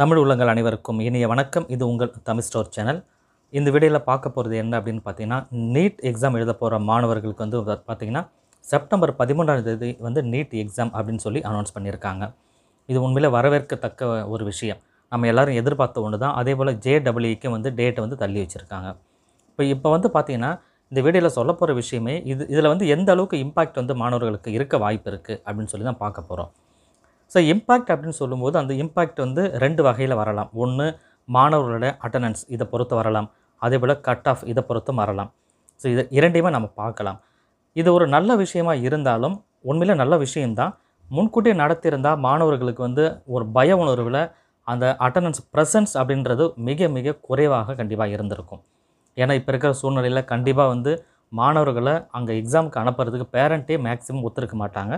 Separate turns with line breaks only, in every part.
தமிழ் உள்ளங்கள் அனைவருக்கும் இனிய வணக்கம் இது உங்கள் தமிழ் ஸ்டோர் சேனல் இந்த வீடியோவில் பார்க்க போகிறது என்ன அப்படின்னு பார்த்தீங்கன்னா நீட் எக்ஸாம் எழுத போகிற மாணவர்களுக்கு வந்து பார்த்திங்கன்னா செப்டம்பர் பதிமூன்றாம் தேதி வந்து நீட் எக்ஸாம் அப்படின்னு சொல்லி அனௌன்ஸ் பண்ணியிருக்காங்க இது உண்மையில் வரவேற்கத்தக்க ஒரு விஷயம் நம்ம எல்லோரும் எதிர்பார்த்த ஒன்று தான் அதே போல் ஜேடபிள்யூக்கும் வந்து டேட்டை வந்து தள்ளி வச்சுருக்காங்க இப்போ இப்போ வந்து பார்த்திங்கன்னா இந்த வீடியோவில் சொல்ல போகிற விஷயமே இது இதில் வந்து எந்த அளவுக்கு இம்பாக்ட் வந்து மாணவர்களுக்கு இருக்க வாய்ப்பு இருக்குது அப்படின்னு சொல்லி தான் பார்க்க போகிறோம் ஸோ இம்பேக்ட் அப்படின்னு சொல்லும்போது அந்த இம்பேக்ட் வந்து ரெண்டு வகையில் வரலாம் ஒன்று மாணவர்களோட அட்டண்டன்ஸ் இதை பொறுத்து வரலாம் அதே போல் கட் ஆஃப் இதை பொறுத்தும் வரலாம் ஸோ இது இரண்டையுமே நம்ம பார்க்கலாம் இது ஒரு நல்ல விஷயமாக இருந்தாலும் உண்மையில் நல்ல விஷயம்தான் முன்கூட்டியே நடத்தியிருந்தால் மாணவர்களுக்கு வந்து ஒரு பய உணர்வில் அந்த அட்டண்டன்ஸ் ப்ரெசன்ஸ் அப்படின்றது மிக மிக குறைவாக கண்டிப்பாக இருந்திருக்கும் ஏன்னா இப்போ இருக்கிற சூழ்நிலையில் கண்டிப்பாக வந்து மாணவர்களை அங்கே எக்ஸாமுக்கு அனுப்புறதுக்கு பேரண்ட்டே மேக்ஸிமம் ஒத்துருக்க மாட்டாங்க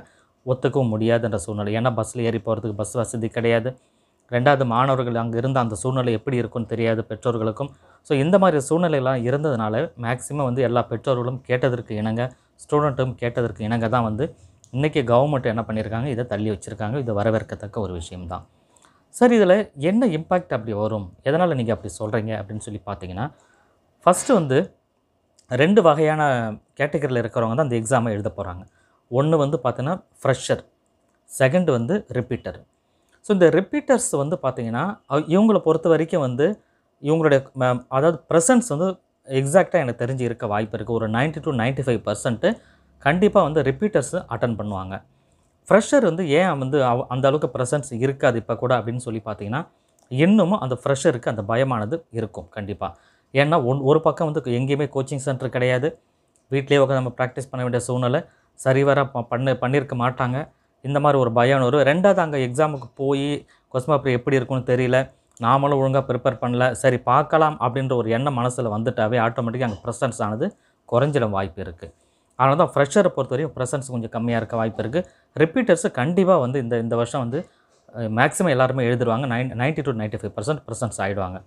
ஒத்துக்கவும் முடியாதுன்ற சூழ்நிலை ஏன்னா பஸ்ஸில் ஏறி போகிறதுக்கு பஸ் வசதி கிடையாது ரெண்டாவது மாணவர்கள் அங்கே இருந்த அந்த சூழ்நிலை எப்படி இருக்கும்னு தெரியாது பெற்றோர்களுக்கும் ஸோ இந்த மாதிரி சூழ்நிலையெல்லாம் இருந்ததுனால மேக்சிமம் வந்து எல்லா பெற்றோர்களும் கேட்டதற்கு இணங்க ஸ்டூடெண்ட்டும் கேட்டதற்கு இணங்க தான் வந்து இன்றைக்கி கவர்மெண்ட் என்ன பண்ணியிருக்காங்க இதை தள்ளி வச்சுருக்காங்க இதை வரவேற்கத்தக்க ஒரு விஷயம்தான் சார் இதில் என்ன இம்பேக்ட் அப்படி வரும் எதனால் நீங்கள் அப்படி சொல்கிறீங்க அப்படின்னு சொல்லி பார்த்தீங்கன்னா ஃபஸ்ட்டு வந்து ரெண்டு வகையான கேட்டகரியில் இருக்கிறவங்க தான் அந்த எக்ஸாமை எழுத போகிறாங்க ஒன்று வந்து பார்த்தீங்கன்னா ஃப்ரெஷர் செகண்ட் வந்து ரிப்பீட்டர் ஸோ இந்த ரிப்பீட்டர்ஸ் வந்து பார்த்திங்கன்னா இவங்களை பொறுத்த வரைக்கும் வந்து இவங்களுடைய அதாவது ப்ரெசன்ஸ் வந்து எக்ஸாக்டாக எனக்கு தெரிஞ்சு இருக்க வாய்ப்பு இருக்குது ஒரு ninety two ninety five percent கண்டிப்பாக வந்து ரிப்பீட்டர்ஸ் அட்டன் பண்ணுவாங்க ஃப்ரெஷர் வந்து ஏன் வந்து அந்த அளவுக்கு ப்ரெசன்ஸ் இருக்காது இப்போ கூட அப்படின்னு சொல்லி பார்த்தீங்கன்னா இன்னமும் அந்த ஃப்ரெஷருக்கு அந்த பயமானது இருக்கும் கண்டிப்பாக ஏன்னா ஒன் ஒரு பக்கம் வந்து எங்கேயுமே கோச்சிங் சென்டர் கிடையாது வீட்டிலே உட்காந்து நம்ம ப்ராக்டிஸ் பண்ண வேண்டிய சூழ்நிலை சரிவர பண்ண பண்ணியிருக்க மாட்டாங்க இந்த மாதிரி ஒரு பயம் வரும் ரெண்டாவது அங்கே எக்ஸாமுக்கு போய் கொஸ்டின் பேப்பர் எப்படி இருக்கும்னு தெரியல நாமளும் ஒழுங்காக ப்ரிப்பேர் பண்ணல சரி பார்க்கலாம் அப்படின்ற ஒரு எண்ணம் மனசில் வந்துட்டாவே ஆட்டோமேட்டிக்காக அங்கே ப்ரெசன்ஸ் ஆனது குறைஞ்சிடும் வாய்ப்பு இருக்குது அதனால தான் ஃப்ரெஷரை பொறுத்த வரைக்கும் ப்ரெசன்ஸ் கொஞ்சம் கம்மியாக இருக்க வாய்ப்பு இருக்குது ரிப்பீட்டர்ஸு கண்டிப்பாக வந்து இந்த இந்த வருஷம் வந்து மேக்ஸிமம் எல்லாருமே எழுதுருவாங்க nine ninety two ninety five percent presence ஆகிடுவாங்க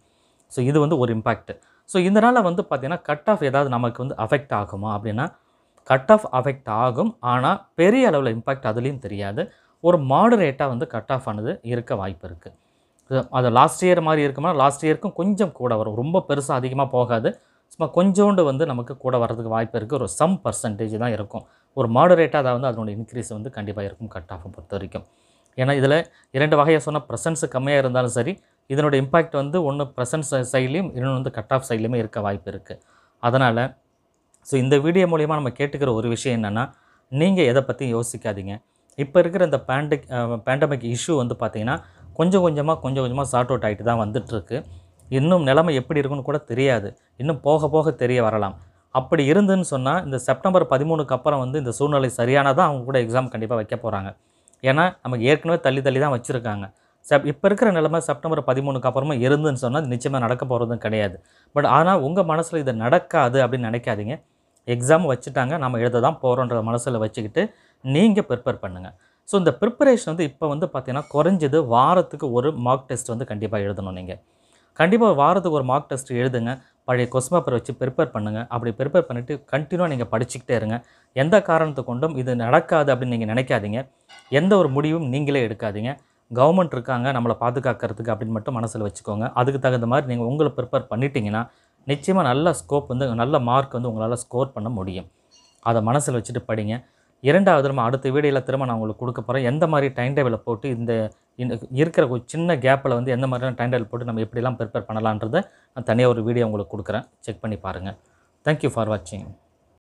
ஸோ இது வந்து ஒரு இம்பாக்ட் ஸோ இதனால் வந்து பார்த்திங்கன்னா கட் ஆஃப் ஏதாவது நமக்கு வந்து அஃபெக்ட் ஆகுமா அப்படின்னா கட் ஆஃப் அஃபெக்ட் ஆகும் ஆனால் பெரிய அளவில் இம்பேக்ட் அதுலேயும் தெரியாது ஒரு மாடரேட்டாக வந்து கட் ஆஃப் ஆனது இருக்க வாய்ப்பு இருக்குது அது லாஸ்ட் இயர் மாதிரி இருக்குமா லாஸ்ட் இயருக்கும் கொஞ்சம் கூட வரும் ரொம்ப பெருசாக அதிகமாக போகாது சும்மா கொஞ்சோண்டு வந்து நமக்கு கூட வர்றதுக்கு வாய்ப்பு இருக்குது ஒரு சம் பர்சன்டேஜ் தான் இருக்கும் ஒரு மாடரேட்டாக தான் வந்து அதனோட இன்க்ரீஸ் வந்து கண்டிப்பாக இருக்கும் கட் ஆஃபை பொறுத்த வரைக்கும் ஏன்னா இதில் இரண்டு வகையாக சொன்னால் ப்ரெசன்ஸ் கம்மியாக இருந்தாலும் சரி இதனோட இம்பேக்ட் வந்து ஒன்று ப்ரெசன்ஸ் சைட்லேயும் இன்னொன்று வந்து கட் ஆஃப் சைட்லேயுமே இருக்க வாய்ப்பு இருக்குது அதனால் ஸோ இந்த வீடியோ மூலிமா நம்ம கேட்டுக்கிற ஒரு விஷயம் என்னென்னா நீங்கள் எதை பற்றி யோசிக்காதீங்க இப்போ இருக்கிற இந்த பேண்டக் பேண்டமிக் இஷ்யூ வந்து பார்த்திங்கன்னா கொஞ்சம் கொஞ்சமாக கொஞ்சம் கொஞ்சமாக சார்ட் அவுட் ஆகிட்டு தான் வந்துட்டுருக்கு இன்னும் நிலைமை எப்படி இருக்குன்னு கூட தெரியாது இன்னும் போக போக தெரிய வரலாம் அப்படி இருந்துன்னு சொன்னால் இந்த செப்டம்பர் பதிமூணுக்கு அப்புறம் வந்து இந்த சூழ்நிலை சரியானதான் அவங்க கூட எக்ஸாம் கண்டிப்பாக வைக்க போகிறாங்க ஏன்னா நமக்கு ஏற்கனவே தள்ளி தள்ளி தான் வச்சுருக்காங்க செப் இப்போ இருக்கிற நிலமை செப்டம்பர் பதிமூணுக்கு அப்புறமா இருந்துன்னு சொன்னால் நிச்சயமாக நடக்க போகிறதும் கிடையாது பட் ஆனால் உங்கள் மனசில் இது நடக்காது அப்படின்னு நினைக்காதீங்க எக்ஸாம் வச்சுட்டாங்க நம்ம எழுத தான் போகிறோன்ற மனசில் வச்சுக்கிட்டு நீங்கள் ப்ரிப்பேர் பண்ணுங்கள் ஸோ இந்த ப்ரிப்பரேஷன் வந்து இப்போ வந்து பார்த்திங்கன்னா குறைஞ்சது வாரத்துக்கு ஒரு மார்க் டெஸ்ட் வந்து கண்டிப்பாக எழுதணும் நீங்கள் கண்டிப்பாக வாரத்துக்கு ஒரு மார்க் டெஸ்ட் எழுதுங்க பழைய கொஸ்டின் பேப்பர் வச்சு ப்ரிப்பேர் பண்ணுங்கள் அப்படி ப்ரிப்பேர் பண்ணிவிட்டு கண்டினியூவாக நீங்கள் படிச்சுக்கிட்டே இருங்க எந்த காரணத்தை கொண்டும் இது நடக்காது அப்படின்னு நீங்கள் நினைக்காதீங்க எந்த ஒரு முடிவும் நீங்களே எடுக்காதீங்க கவர்மெண்ட் இருக்காங்க நம்மளை பாதுகாக்கிறதுக்கு அப்படின்னு மட்டும் மனசில் வச்சுக்கோங்க அதுக்கு தகுந்த மாதிரி நீங்கள் உங்களை ப்ரிப்பேர் பண்ணிட்டீங்கன்னா நிச்சயமாக நல்ல ஸ்கோப் வந்து நல்ல மார்க் வந்து உங்களால் ஸ்கோர் பண்ண முடியும் அதை மனசில் வச்சுட்டு படிங்க இரண்டாவது நம்ம அடுத்த வீடியோவில் திரும்ப நான் உங்களுக்கு கொடுக்க போகிறேன் எந்த மாதிரி டைம் டேபிளில் போட்டு இந்த இருக்கிற ஒரு சின்ன கேப்பில் வந்து எந்த மாதிரியான டைம் டேபிள் போட்டு நம்ம எப்படிலாம் ப்ரிப்பேர் பண்ணலான்றதை நான் தனியாக ஒரு வீடியோ உங்களுக்கு கொடுக்குறேன் செக் பண்ணி பாருங்கள் தேங்க்யூ ஃபார் வாட்சிங்